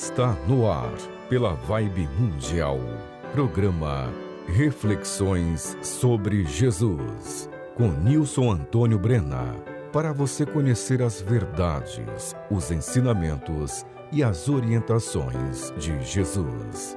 Está no ar, pela Vibe Mundial. Programa Reflexões sobre Jesus, com Nilson Antônio Brena. Para você conhecer as verdades, os ensinamentos e as orientações de Jesus.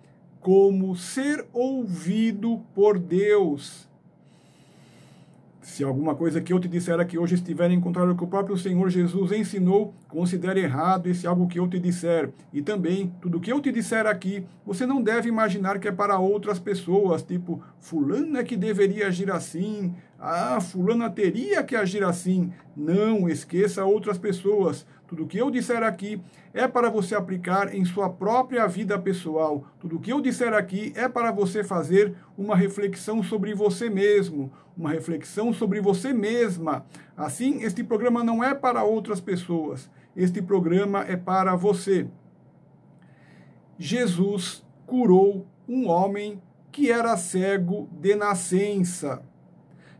como ser ouvido por Deus. Se alguma coisa que eu te disser aqui hoje estiver em contrário ao que o próprio Senhor Jesus ensinou, considere errado esse algo que eu te disser. E também, tudo que eu te disser aqui, você não deve imaginar que é para outras pessoas, tipo, fulano é que deveria agir assim, ah, fulana teria que agir assim. Não, esqueça outras pessoas. Tudo o que eu disser aqui é para você aplicar em sua própria vida pessoal. Tudo o que eu disser aqui é para você fazer uma reflexão sobre você mesmo, uma reflexão sobre você mesma. Assim, este programa não é para outras pessoas. Este programa é para você. Jesus curou um homem que era cego de nascença.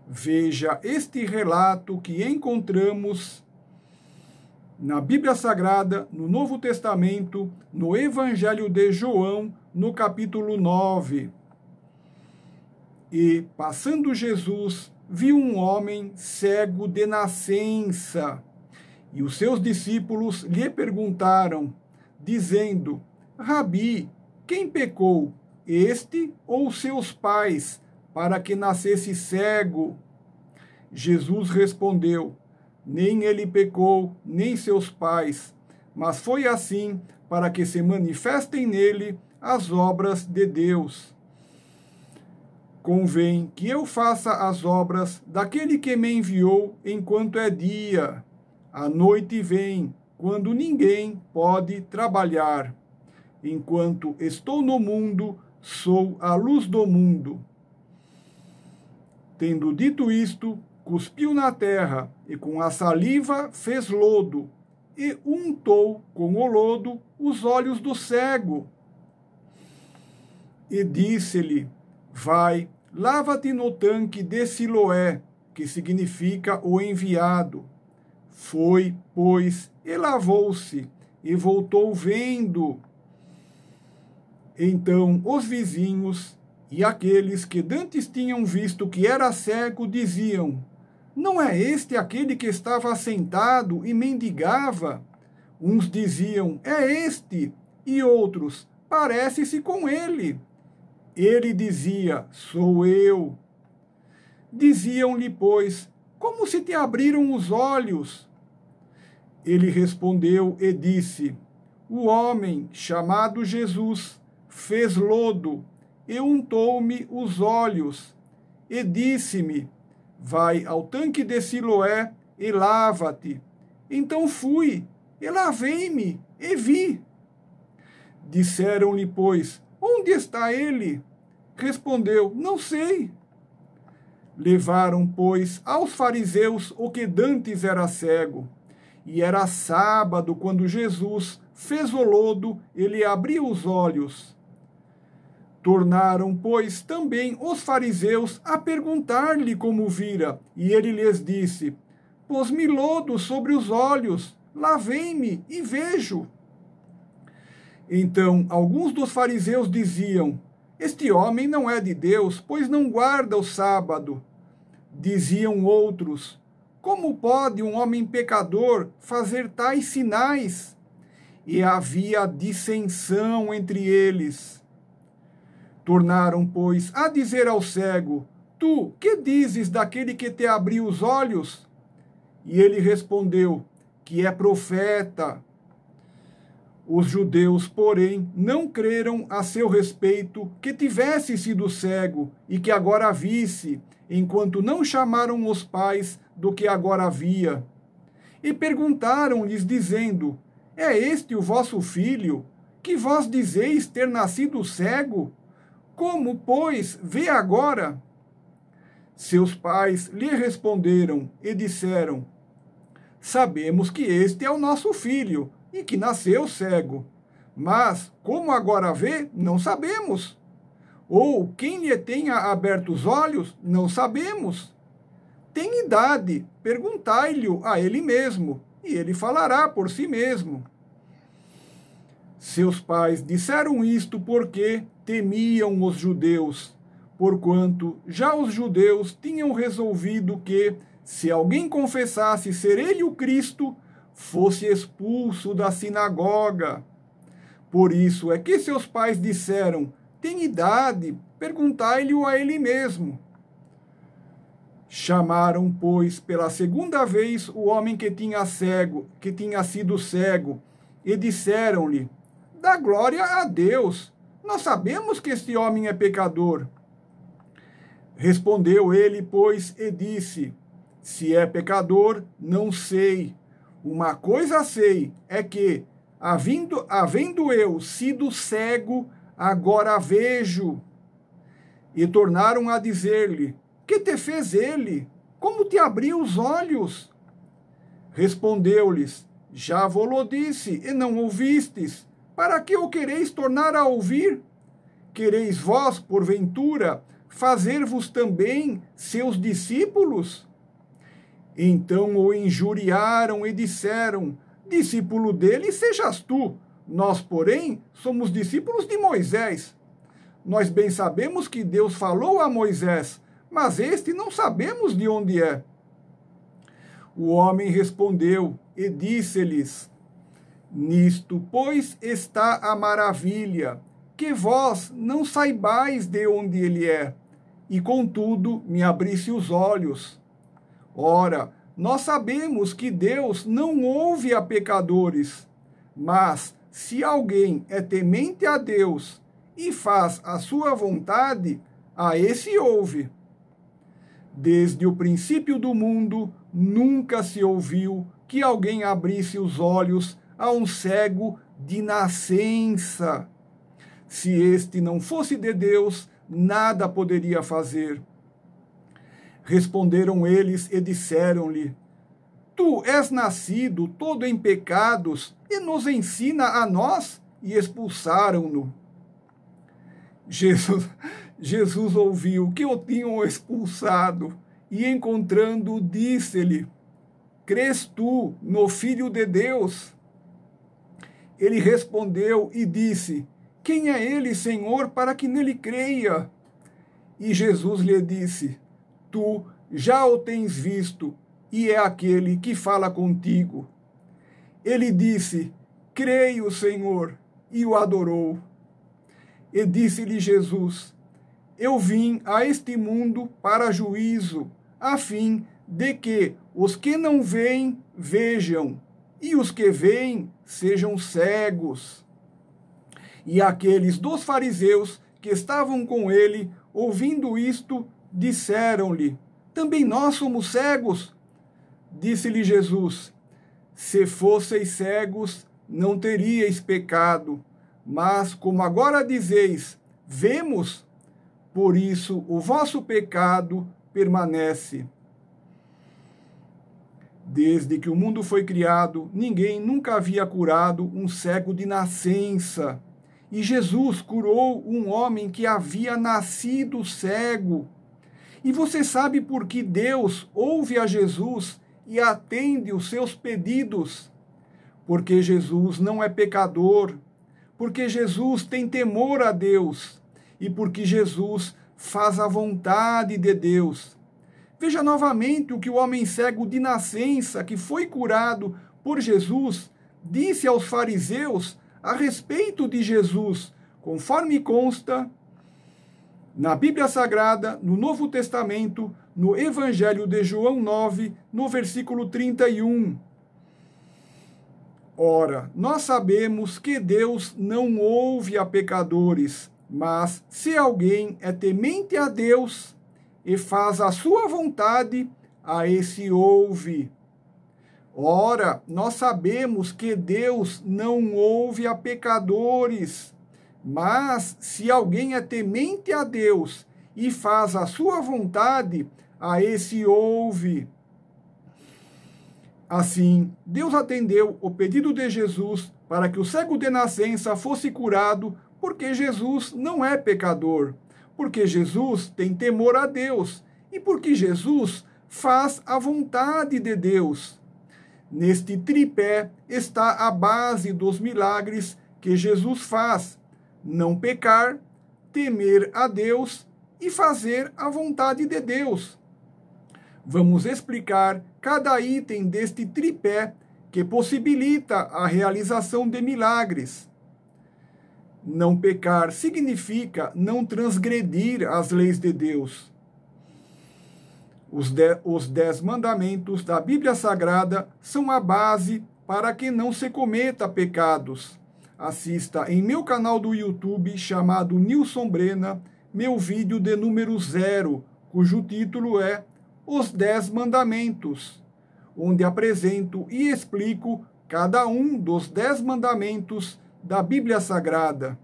Veja este relato que encontramos na Bíblia Sagrada, no Novo Testamento, no Evangelho de João, no capítulo 9. E, passando Jesus, viu um homem cego de nascença. E os seus discípulos lhe perguntaram, dizendo: Rabi, quem pecou, este ou seus pais, para que nascesse cego? Jesus respondeu: nem ele pecou, nem seus pais, mas foi assim para que se manifestem nele as obras de Deus. Convém que eu faça as obras daquele que me enviou enquanto é dia. A noite vem, quando ninguém pode trabalhar. Enquanto estou no mundo, sou a luz do mundo. Tendo dito isto, cuspiu na terra e com a saliva fez lodo, e untou com o lodo os olhos do cego. E disse-lhe: Vai, lava-te no tanque de Siloé, que significa o enviado. Foi, pois, e lavou-se, e voltou vendo. Então os vizinhos e aqueles que dantes tinham visto que era cego diziam: não é este aquele que estava sentado e mendigava? Uns diziam, é este, e outros, parece-se com ele. Ele dizia, sou eu. Diziam-lhe, pois, como se te abriram os olhos? Ele respondeu e disse: O homem chamado Jesus fez lodo e untou-me os olhos e disse-me: Vai ao tanque de Siloé e lava-te. Então fui, e lavei-me, e vi. Disseram-lhe, pois, onde está ele? Respondeu, não sei. Levaram, pois, aos fariseus o que dantes era cego. E era sábado quando Jesus fez o lodo, ele abriu os olhos. Tornaram, pois, também os fariseus a perguntar-lhe como vira, e ele lhes disse: Pôs-me lodo sobre os olhos, lavei-me e vejo. Então, alguns dos fariseus diziam: Este homem não é de Deus, pois não guarda o sábado. Diziam outros: Como pode um homem pecador fazer tais sinais? E havia dissensão entre eles. Tornaram, pois, a dizer ao cego: Tu, que dizes daquele que te abriu os olhos? E ele respondeu: Que é profeta. Os judeus, porém, não creram a seu respeito que tivesse sido cego e que agora visse, enquanto não chamaram os pais do que agora via. E perguntaram-lhes, dizendo: É este o vosso filho, que vós dizeis ter nascido cego? Como, pois, vê agora? Seus pais lhe responderam e disseram: Sabemos que este é o nosso filho e que nasceu cego. Mas como agora vê, não sabemos. Ou quem lhe tenha aberto os olhos, não sabemos. Tem idade, perguntai-lhe a ele mesmo, e ele falará por si mesmo. Seus pais disseram isto porque temiam os judeus, porquanto já os judeus tinham resolvido que, se alguém confessasse ser ele o Cristo, fosse expulso da sinagoga. Por isso é que seus pais disseram: Tem idade, perguntai-lhe-o a ele mesmo. Chamaram, pois, pela segunda vez o homem que tinha cego, que tinha sido cego, e disseram-lhe: Dá glória a Deus, nós sabemos que este homem é pecador. Respondeu ele, pois, e disse: Se é pecador, não sei. Uma coisa sei, é que, havendo, havendo eu sido cego, agora vejo. E tornaram a dizer-lhe: Que te fez ele? Como te abriu os olhos? Respondeu-lhes: Já vo lo disse, e não ouvistes. Para que o quereis tornar a ouvir? Quereis vós, porventura, fazer-vos também seus discípulos? Então o injuriaram e disseram: Discípulo dele sejas tu, nós, porém, somos discípulos de Moisés. Nós bem sabemos que Deus falou a Moisés, mas este não sabemos de onde é. O homem respondeu e disse-lhes: Nisto, pois, está a maravilha, que vós não saibais de onde ele é, e contudo me abrisse os olhos. Ora, nós sabemos que Deus não ouve a pecadores, mas se alguém é temente a Deus e faz a sua vontade, a esse ouve. Desde o princípio do mundo, nunca se ouviu que alguém abrisse os olhos a um cego de nascença. Se este não fosse de Deus, nada poderia fazer. Responderam eles e disseram-lhe: Tu és nascido todo em pecados e nos ensina a nós? E expulsaram-no. Jesus, Jesus ouviu que o tinham expulsado e, encontrando, disse-lhe: Crês tu no Filho de Deus? Ele respondeu e disse: Quem é ele, Senhor, para que nele creia? E Jesus lhe disse: Tu já o tens visto, e é aquele que fala contigo. Ele disse: Creio, Senhor, e o adorou. E disse-lhe Jesus: Eu vim a este mundo para juízo, a fim de que os que não veem vejam e os que veem sejam cegos. E aqueles dos fariseus que estavam com ele, ouvindo isto, disseram-lhe: Também nós somos cegos. Disse-lhe Jesus: Se fosseis cegos, não teríeis pecado. Mas como agora dizeis, vemos, por isso o vosso pecado permanece. Desde que o mundo foi criado, ninguém nunca havia curado um cego de nascença. E Jesus curou um homem que havia nascido cego. E você sabe por que Deus ouve a Jesus e atende os seus pedidos? Porque Jesus não é pecador, porque Jesus tem temor a Deus e porque Jesus faz a vontade de Deus. Veja novamente o que o homem cego de nascença, que foi curado por Jesus, disse aos fariseus a respeito de Jesus, conforme consta na Bíblia Sagrada, no Novo Testamento, no Evangelho de João 9, no versículo 31. Ora, nós sabemos que Deus não ouve a pecadores, mas se alguém é temente a Deus, e faz a sua vontade, a esse ouve. Ora, nós sabemos que Deus não ouve a pecadores, mas se alguém é temente a Deus e faz a sua vontade, a esse ouve. Assim, Deus atendeu o pedido de Jesus para que o cego de nascença fosse curado, porque Jesus não é pecador. Porque Jesus tem temor a Deus e porque Jesus faz a vontade de Deus. Neste tripé está a base dos milagres que Jesus faz: não pecar, temer a Deus e fazer a vontade de Deus. Vamos explicar cada item deste tripé que possibilita a realização de milagres. Não pecar significa não transgredir as leis de Deus. Os, de, os dez mandamentos da Bíblia Sagrada são a base para que não se cometa pecados. Assista em meu canal do YouTube chamado Nilson Brena meu vídeo de número zero, cujo título é Os Dez Mandamentos, onde apresento e explico cada um dos dez mandamentos da Bíblia Sagrada.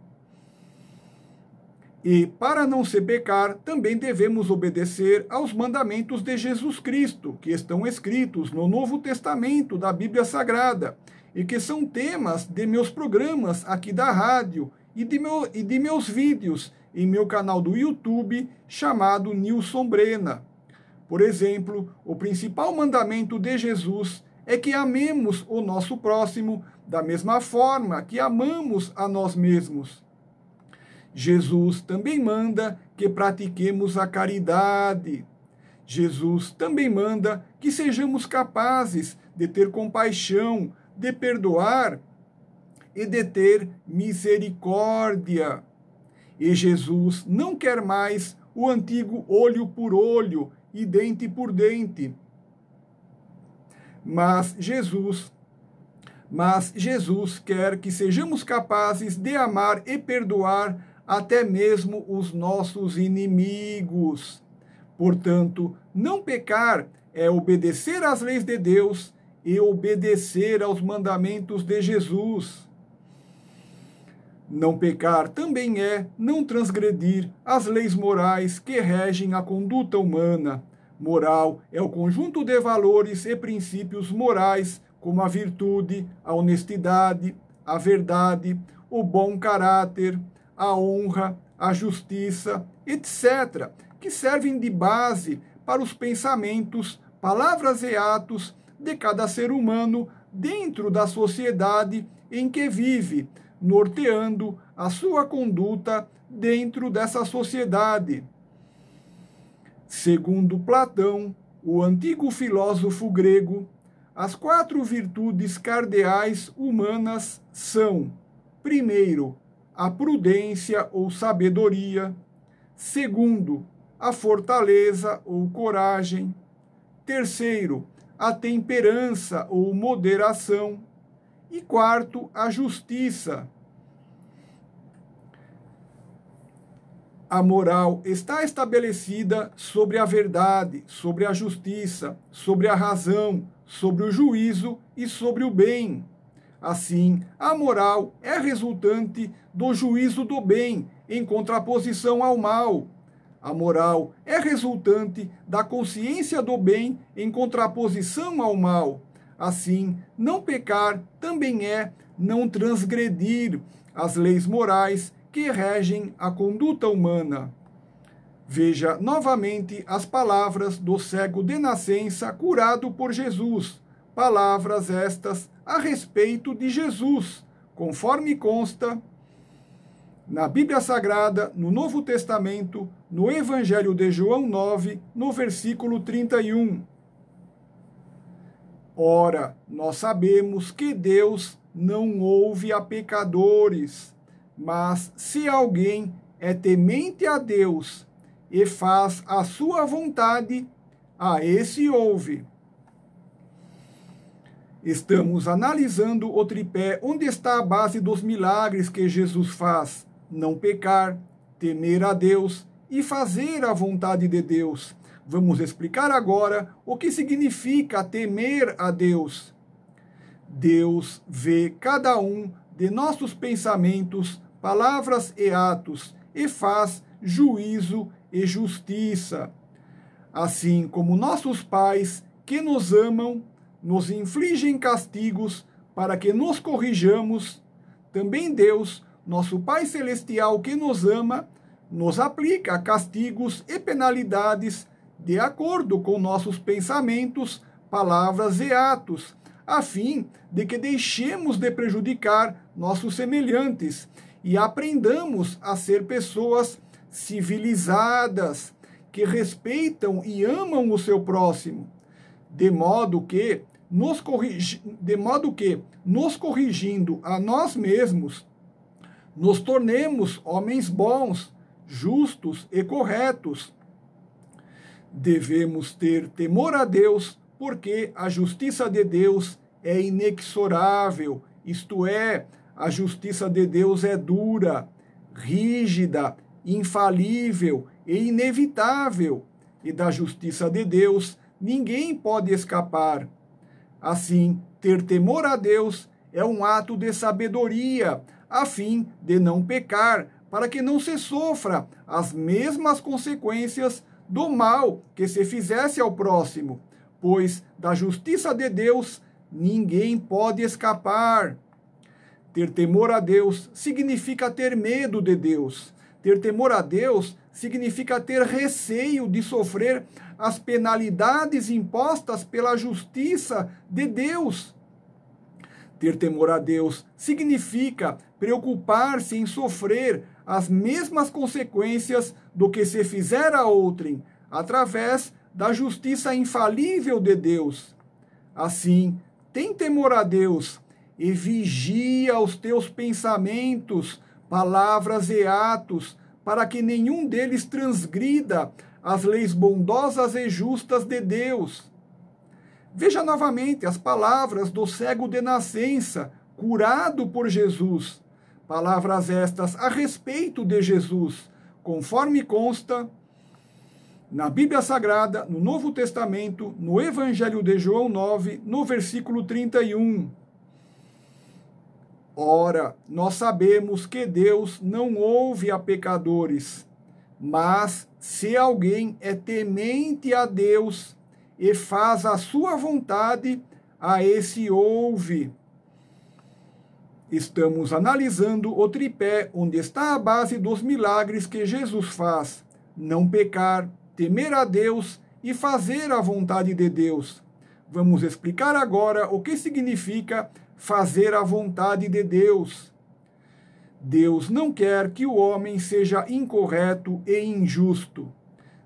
E, para não se pecar, também devemos obedecer aos mandamentos de Jesus Cristo, que estão escritos no Novo Testamento da Bíblia Sagrada, e que são temas de meus programas aqui da rádio e de, meu, e de meus vídeos em meu canal do YouTube chamado Nilson Brena. Por exemplo, o principal mandamento de Jesus é que amemos o nosso próximo da mesma forma que amamos a nós mesmos. Jesus também manda que pratiquemos a caridade. Jesus também manda que sejamos capazes de ter compaixão, de perdoar e de ter misericórdia. E Jesus não quer mais o antigo olho por olho e dente por dente mas Jesus, mas Jesus quer que sejamos capazes de amar e perdoar até mesmo os nossos inimigos. Portanto, não pecar é obedecer às leis de Deus e obedecer aos mandamentos de Jesus. Não pecar também é não transgredir as leis morais que regem a conduta humana Moral é o conjunto de valores e princípios morais, como a virtude, a honestidade, a verdade, o bom caráter, a honra, a justiça, etc., que servem de base para os pensamentos, palavras e atos de cada ser humano dentro da sociedade em que vive, norteando a sua conduta dentro dessa sociedade. Segundo Platão, o antigo filósofo grego, as quatro virtudes cardeais humanas são: primeiro, a prudência ou sabedoria, segundo, a fortaleza ou coragem, terceiro, a temperança ou moderação, e quarto, a justiça, a moral está estabelecida sobre a verdade, sobre a justiça, sobre a razão, sobre o juízo e sobre o bem. Assim, a moral é resultante do juízo do bem, em contraposição ao mal. A moral é resultante da consciência do bem em contraposição ao mal. Assim, não pecar também é não transgredir as leis morais que regem a conduta humana. Veja novamente as palavras do cego de nascença curado por Jesus, palavras estas a respeito de Jesus, conforme consta na Bíblia Sagrada, no Novo Testamento, no Evangelho de João 9, no versículo 31. Ora, nós sabemos que Deus não ouve a pecadores, mas se alguém é temente a Deus e faz a sua vontade, a esse ouve. Estamos analisando o tripé onde está a base dos milagres que Jesus faz: não pecar, temer a Deus e fazer a vontade de Deus. Vamos explicar agora o que significa temer a Deus. Deus vê cada um de nossos pensamentos, palavras e atos, e faz juízo e justiça. Assim como nossos pais, que nos amam, nos infligem castigos para que nos corrijamos, também Deus, nosso Pai Celestial que nos ama, nos aplica castigos e penalidades de acordo com nossos pensamentos, palavras e atos, a fim de que deixemos de prejudicar nossos semelhantes e aprendamos a ser pessoas civilizadas, que respeitam e amam o seu próximo, de modo que nos corrigi, de modo que nos corrigindo a nós mesmos, nos tornemos homens bons, justos e corretos. Devemos ter temor a Deus, porque a justiça de Deus é inexorável, isto é, a justiça de Deus é dura, rígida, infalível e inevitável, e da justiça de Deus ninguém pode escapar. Assim, ter temor a Deus é um ato de sabedoria, a fim de não pecar, para que não se sofra as mesmas consequências do mal que se fizesse ao próximo, pois da justiça de Deus ninguém pode escapar. Ter temor a Deus significa ter medo de Deus. Ter temor a Deus significa ter receio de sofrer as penalidades impostas pela justiça de Deus. Ter temor a Deus significa preocupar-se em sofrer as mesmas consequências do que se fizer a outrem, através da justiça infalível de Deus. Assim, tem temor a Deus e vigia os teus pensamentos, palavras e atos, para que nenhum deles transgrida as leis bondosas e justas de Deus. Veja novamente as palavras do cego de nascença, curado por Jesus. Palavras estas a respeito de Jesus, conforme consta na Bíblia Sagrada, no Novo Testamento, no Evangelho de João 9, no versículo 31. Ora, nós sabemos que Deus não ouve a pecadores, mas se alguém é temente a Deus e faz a sua vontade, a esse ouve. Estamos analisando o tripé onde está a base dos milagres que Jesus faz: não pecar, temer a Deus e fazer a vontade de Deus. Vamos explicar agora o que significa fazer a vontade de Deus. Deus não quer que o homem seja incorreto e injusto.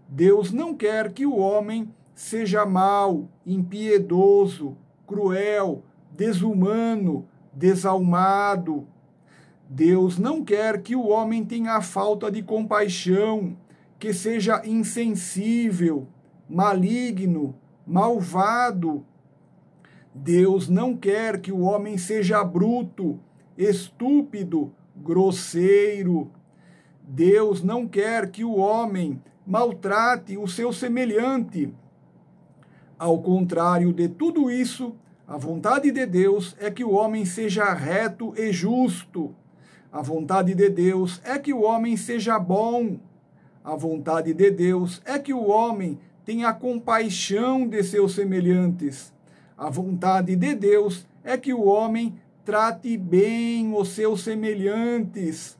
Deus não quer que o homem seja mau, impiedoso, cruel, desumano, desalmado. Deus não quer que o homem tenha falta de compaixão, que seja insensível, maligno, malvado, Deus não quer que o homem seja bruto, estúpido, grosseiro. Deus não quer que o homem maltrate o seu semelhante. Ao contrário de tudo isso, a vontade de Deus é que o homem seja reto e justo. A vontade de Deus é que o homem seja bom. A vontade de Deus é que o homem tenha compaixão de seus semelhantes. A vontade de Deus é que o homem trate bem os seus semelhantes.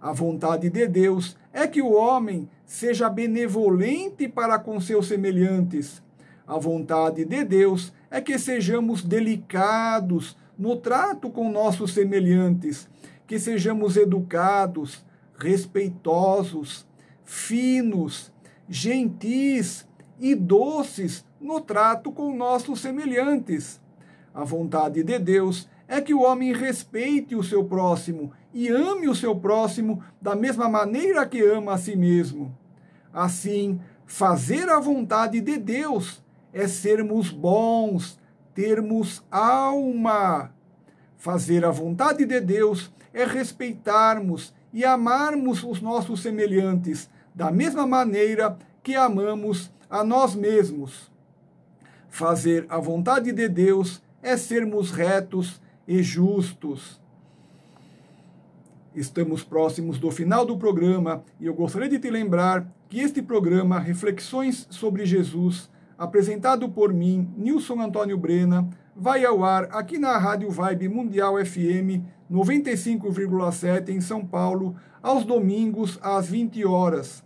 A vontade de Deus é que o homem seja benevolente para com seus semelhantes. A vontade de Deus é que sejamos delicados no trato com nossos semelhantes, que sejamos educados, respeitosos, finos, gentis e doces no trato com nossos semelhantes. A vontade de Deus é que o homem respeite o seu próximo e ame o seu próximo da mesma maneira que ama a si mesmo. Assim, fazer a vontade de Deus é sermos bons, termos alma. Fazer a vontade de Deus é respeitarmos e amarmos os nossos semelhantes da mesma maneira que amamos a nós mesmos. Fazer a vontade de Deus é sermos retos e justos. Estamos próximos do final do programa e eu gostaria de te lembrar que este programa Reflexões sobre Jesus, apresentado por mim, Nilson Antônio Brena, vai ao ar aqui na Rádio Vibe Mundial FM 95,7 em São Paulo, aos domingos às 20 horas.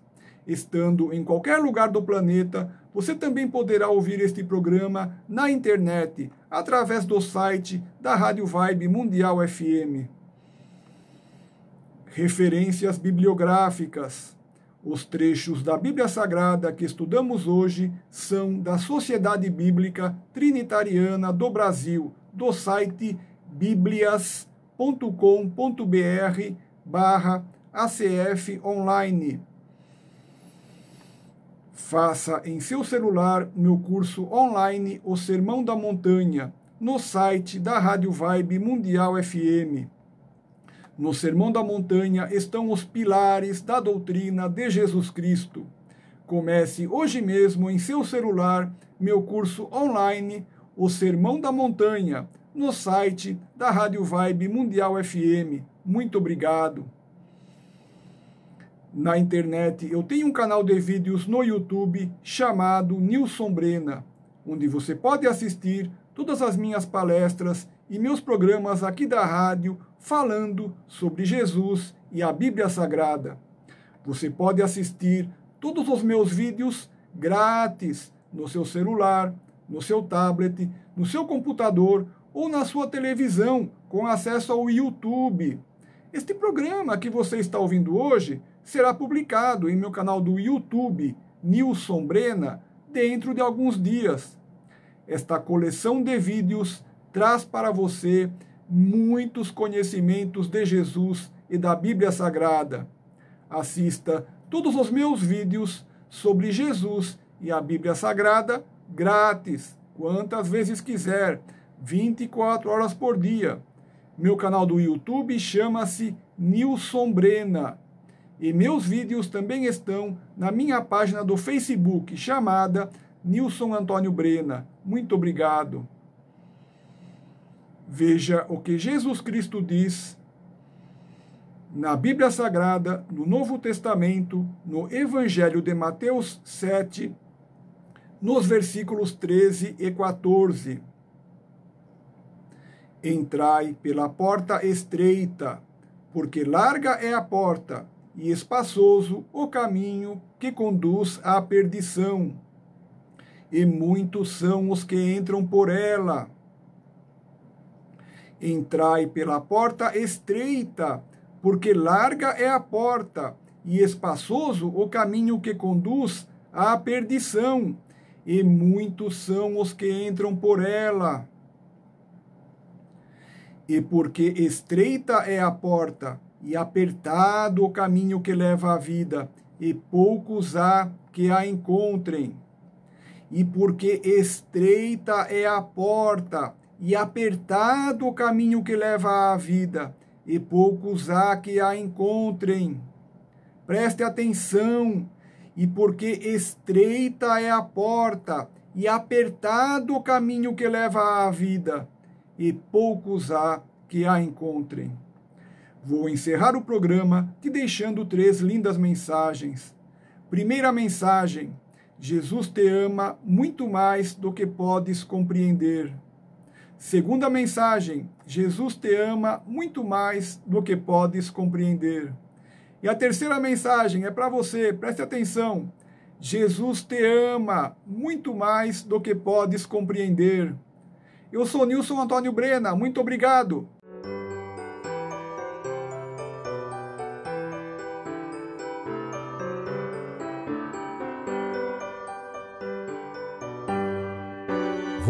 Estando em qualquer lugar do planeta, você também poderá ouvir este programa na internet, através do site da Rádio Vibe Mundial FM. Referências bibliográficas. Os trechos da Bíblia Sagrada que estudamos hoje são da Sociedade Bíblica Trinitariana do Brasil, do site biblias.com.br barra online. Faça em seu celular meu curso online O Sermão da Montanha, no site da Rádio Vibe Mundial FM. No Sermão da Montanha estão os pilares da doutrina de Jesus Cristo. Comece hoje mesmo em seu celular meu curso online O Sermão da Montanha, no site da Rádio Vibe Mundial FM. Muito obrigado na internet. Eu tenho um canal de vídeos no YouTube chamado Nilson Brena, onde você pode assistir todas as minhas palestras e meus programas aqui da rádio falando sobre Jesus e a Bíblia Sagrada. Você pode assistir todos os meus vídeos grátis no seu celular, no seu tablet, no seu computador ou na sua televisão com acesso ao YouTube. Este programa que você está ouvindo hoje será publicado em meu canal do YouTube, Nilson Brena, dentro de alguns dias. Esta coleção de vídeos traz para você muitos conhecimentos de Jesus e da Bíblia Sagrada. Assista todos os meus vídeos sobre Jesus e a Bíblia Sagrada grátis, quantas vezes quiser, 24 horas por dia. Meu canal do YouTube chama-se Nilson Brena. E meus vídeos também estão na minha página do Facebook, chamada Nilson Antônio Brena. Muito obrigado. Veja o que Jesus Cristo diz na Bíblia Sagrada, no Novo Testamento, no Evangelho de Mateus 7, nos versículos 13 e 14. Entrai pela porta estreita, porque larga é a porta e espaçoso o caminho que conduz à perdição, e muitos são os que entram por ela. Entrai pela porta estreita, porque larga é a porta, e espaçoso o caminho que conduz à perdição, e muitos são os que entram por ela. E porque estreita é a porta, e apertado o caminho que leva à vida, e poucos há que a encontrem. E porque estreita é a porta, e apertado o caminho que leva à vida, e poucos há que a encontrem. Preste atenção, e porque estreita é a porta, e apertado o caminho que leva à vida, e poucos há que a encontrem. Vou encerrar o programa te deixando três lindas mensagens. Primeira mensagem: Jesus te ama muito mais do que podes compreender. Segunda mensagem: Jesus te ama muito mais do que podes compreender. E a terceira mensagem é para você, preste atenção. Jesus te ama muito mais do que podes compreender. Eu sou Nilson Antônio Brena, muito obrigado.